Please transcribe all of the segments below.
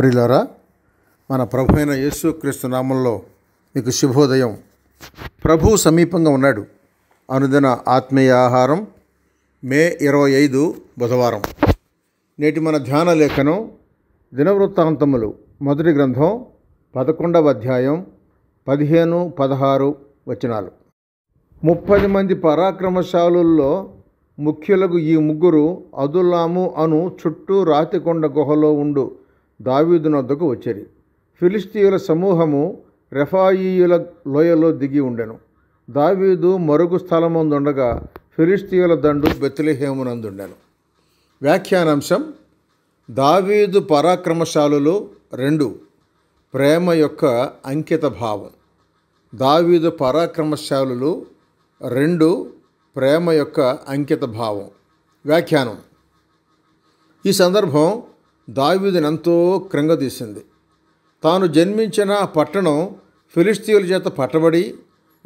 ప్రియులారా మన ప్రభు అయిన యేసుక్రీస్తు నామంలో మీకు శుభోదయం ప్రభు సమీపంగా ఉన్నాడు అనుదిన ఆత్మీయ ఆహారం మే ఇరవై ఐదు బుధవారం నేటి మన ధ్యాన లేఖనం దినవృత్తాంతములు మొదటి గ్రంథం పదకొండవ అధ్యాయం పదిహేను పదహారు వచనాలు ముప్పది మంది పరాక్రమశాలుల్లో ముఖ్యులకు ఈ ముగ్గురు అదుల్లాము అను చుట్టూ రాతికొండ గుహలో ఉండు దావీదునొద్దకు వచ్చేది ఫిలిస్తీయుల సమూహము రెఫాయియుల లోయలో దిగి ఉండెను దావీదు మరుగు స్థలమందుండగా ఫిలిస్తీయుల దండు బెత్తిలిహేమునందుండెను వ్యాఖ్యానాంశం దావీదు పరాక్రమశాలులు రెండు ప్రేమ యొక్క అంకిత భావం దావీదు పరాక్రమశాలులు రెండు ప్రేమ యొక్క అంకిత భావం వ్యాఖ్యానం ఈ సందర్భం దావిదినెంతో క్రంగదీసింది తాను జన్మించిన పట్టణం ఫిలిస్తీయుల చేత పట్టబడి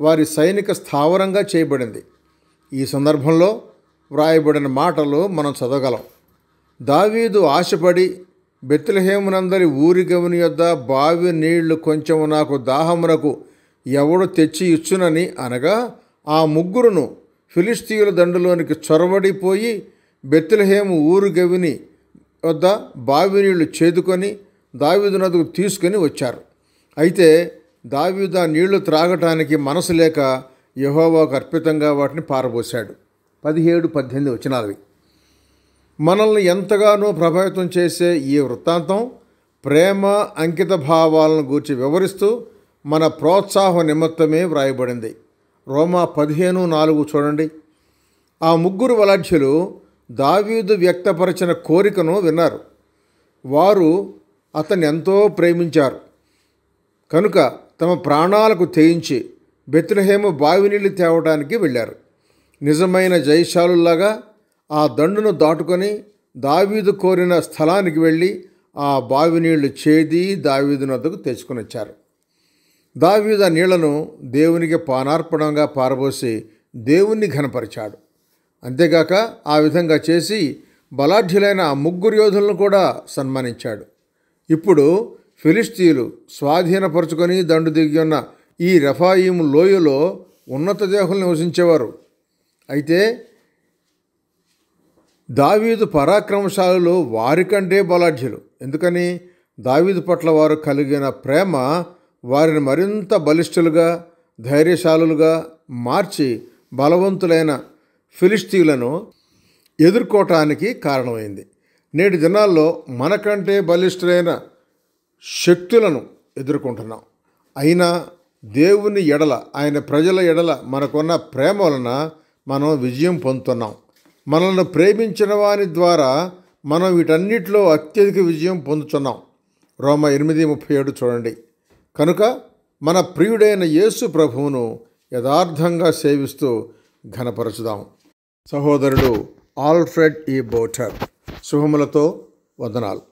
వారి సైనిక స్థావరంగా చేయబడింది ఈ సందర్భంలో వ్రాయబడిన మాటలు మనం చదవగలం దావీదు ఆశపడి బెత్తులహేమునందరి ఊరి గవిని యొద్ద బావి నీళ్లు కొంచెము నాకు దాహమునకు ఎవడు తెచ్చి ఇచ్చునని అనగా ఆ ముగ్గురును ఫిలిస్తీయుల దండులోనికి చొరబడిపోయి బెత్తులహేము ఊరు గవిని వద్ద బావి నీళ్లు చేదుకొని దావీదు నదుకు తీసుకొని వచ్చారు అయితే దావీదు ఆ నీళ్లు త్రాగటానికి మనసు లేక యహోవాకు అర్పితంగా వాటిని పారబోశాడు పదిహేడు పద్దెనిమిది వచ్చినవి మనల్ని ఎంతగానో ప్రభావితం చేసే ఈ వృత్తాంతం ప్రేమ అంకిత భావాలను గూర్చి వివరిస్తూ మన ప్రోత్సాహ నిమిత్తమే వ్రాయబడింది రోమా పదిహేను నాలుగు చూడండి ఆ ముగ్గురు వలాఢ్యులు దావీదు వ్యక్తపరిచిన కోరికను విన్నారు వారు అతన్ని ఎంతో ప్రేమించారు కనుక తమ ప్రాణాలకు తెయించి బెత్రహేమ బావి నీళ్ళు తేవడానికి వెళ్ళారు నిజమైన జయశాలులాగా ఆ దండును దాటుకొని దావీదు కోరిన స్థలానికి వెళ్ళి ఆ బావి నీళ్లు చేది దావీదు నద్దకు తెచ్చుకొని వచ్చారు దావీదు ఆ నీళ్లను దేవునికి పానార్పణంగా పారబోసి దేవుణ్ణి ఘనపరిచాడు అంతేగాక ఆ విధంగా చేసి బలాఢ్యులైన ఆ ముగ్గురు యోధులను కూడా సన్మానించాడు ఇప్పుడు ఫిలిస్తీన్లు స్వాధీనపరుచుకొని దండు దిగి ఉన్న ఈ రఫాయిము లోయలో ఉన్నత దేహులు నివసించేవారు అయితే దావీదు పరాక్రమశాలులు వారికంటే బలాఢ్యులు ఎందుకని దావీదు పట్ల వారు కలిగిన ప్రేమ వారిని మరింత బలిష్ఠులుగా ధైర్యశాలులుగా మార్చి బలవంతులైన ఫిలిస్తీన్లను ఎదుర్కోవటానికి కారణమైంది నేటి దినాల్లో మనకంటే బలిష్టమైన శక్తులను ఎదుర్కొంటున్నాం అయినా దేవుని ఎడల ఆయన ప్రజల ఎడల మనకున్న ప్రేమ వలన మనం విజయం పొందుతున్నాం మనల్ని ప్రేమించిన వారి ద్వారా మనం వీటన్నిటిలో అత్యధిక విజయం పొందుతున్నాం రోమ ఎనిమిది ముప్పై ఏడు చూడండి కనుక మన ప్రియుడైన యేసు ప్రభువును యథార్థంగా సేవిస్తూ ఘనపరచుదాం సహోదరుడు ఆల్ఫ్రెడ్ ఈ బోటర్ శుభములతో వదనాలు